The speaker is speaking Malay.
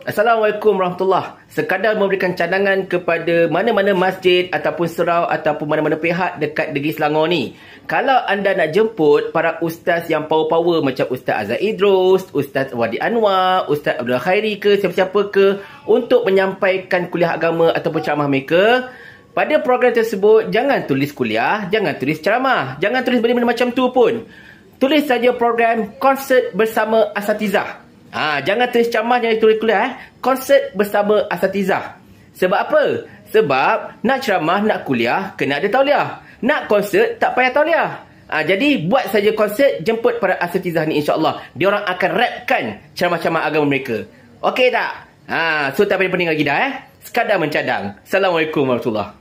Assalamualaikum warahmatullahi wabarakatuh. Sekadar memberikan cadangan kepada mana-mana masjid ataupun serau ataupun mana-mana pihak dekat degi Selangor ni. Kalau anda nak jemput para ustaz yang power-power macam Ustaz Azhar Idrus, Ustaz Wadi Anwar, Ustaz Abdul Khairi ke siapa-siapa ke untuk menyampaikan kuliah agama ataupun ceramah mereka, pada program tersebut, jangan tulis kuliah, jangan tulis ceramah, jangan tulis benda-benda macam tu pun. Tulis saja program konsert bersama Asatizah. Ha, jangan tulis camah, jangan tulis kuliah eh. Konsert bersama Asatizah. Sebab apa? Sebab nak ceramah, nak kuliah, kena ada tauliah. Nak konsert, tak payah tauliah. Ha, jadi, buat saja konsert, jemput para Asatizah ni insyaAllah. Diorang akan rapkan ceramah-ceramah agama mereka. Okey tak? Ha, so, tak payah pening lagi dah eh. Sekadar mencadang. Assalamualaikum warahmatullahi